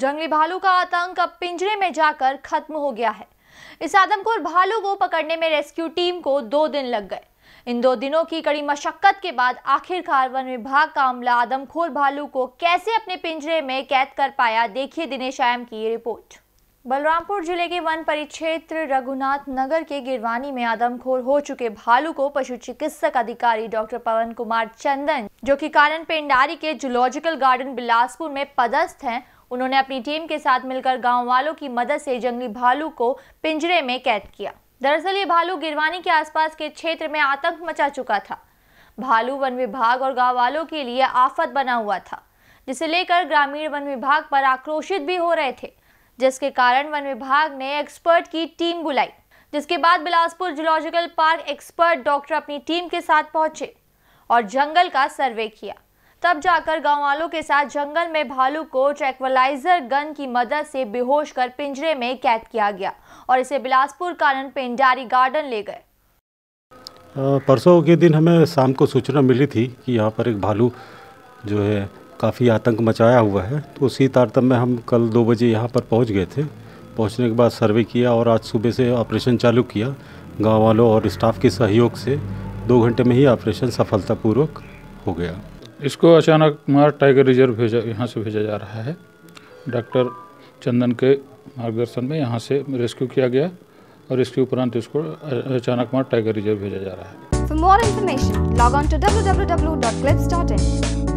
जंगली भालू का आतंक अब पिंजरे में जाकर खत्म हो गया है इस आदमखोर भालू को पकड़ने में रेस्क्यू टीम को दो दिन लग गए इन दो दिनों की कड़ी मशक्कत के बाद आखिरकार वन विभाग का अमला आदमखोर भालू को कैसे अपने पिंजरे में कैद कर पाया देखिए दिनेश आयम की रिपोर्ट बलरामपुर जिले के वन परिक्षेत्र रघुनाथ नगर के गिरवानी में आदमखोर हो चुके भालू को पशु चिकित्सक अधिकारी डॉक्टर पवन कुमार चंदन जो कि कारण पेंडारी के जूलॉजिकल गार्डन बिलासपुर में पदस्थ हैं उन्होंने अपनी टीम के साथ मिलकर गाँव वालों की मदद से जंगली भालू को पिंजरे में कैद किया दरअसल ये भालू गिरवानी के आसपास के क्षेत्र में आतंक मचा चुका था भालू वन विभाग और गाँव वालों के लिए आफत बना हुआ था जिसे लेकर ग्रामीण वन विभाग पर आक्रोशित भी हो रहे थे जिसके कारण वन विभाग ने एक्सपर्ट की टीम बुलाई जिसके बाद Bilaspur zoological park expert doctor अपनी टीम के साथ पहुंचे और जंगल का सर्वे किया तब जाकर गाँव वालों के साथ जंगल में भालू को ट्रैक्वलाइजर गन की मदद से बेहोश कर पिंजरे में कैद किया गया और इसे बिलासपुर कारण पेंडारी गार्डन ले गए परसों के दिन हमें शाम को सूचना मिली थी कि यहाँ पर एक भालू जो है काफ़ी आतंक मचाया हुआ है तो उसी तारतम में हम कल दो बजे यहाँ पर पहुँच गए थे पहुँचने के बाद सर्वे किया और आज सुबह से ऑपरेशन चालू किया गाँव वालों और स्टाफ के सहयोग से दो घंटे में ही ऑपरेशन सफलतापूर्वक हो गया इसको अचानक मार टाइगर रिजर्व भेजा यहाँ से भेजा जा रहा है डॉक्टर चंदन के मार्गदर्शन में यहाँ से रेस्क्यू किया गया और इसके उपरांत इसको अचानक मार टाइगर रिजर्व भेजा जा रहा है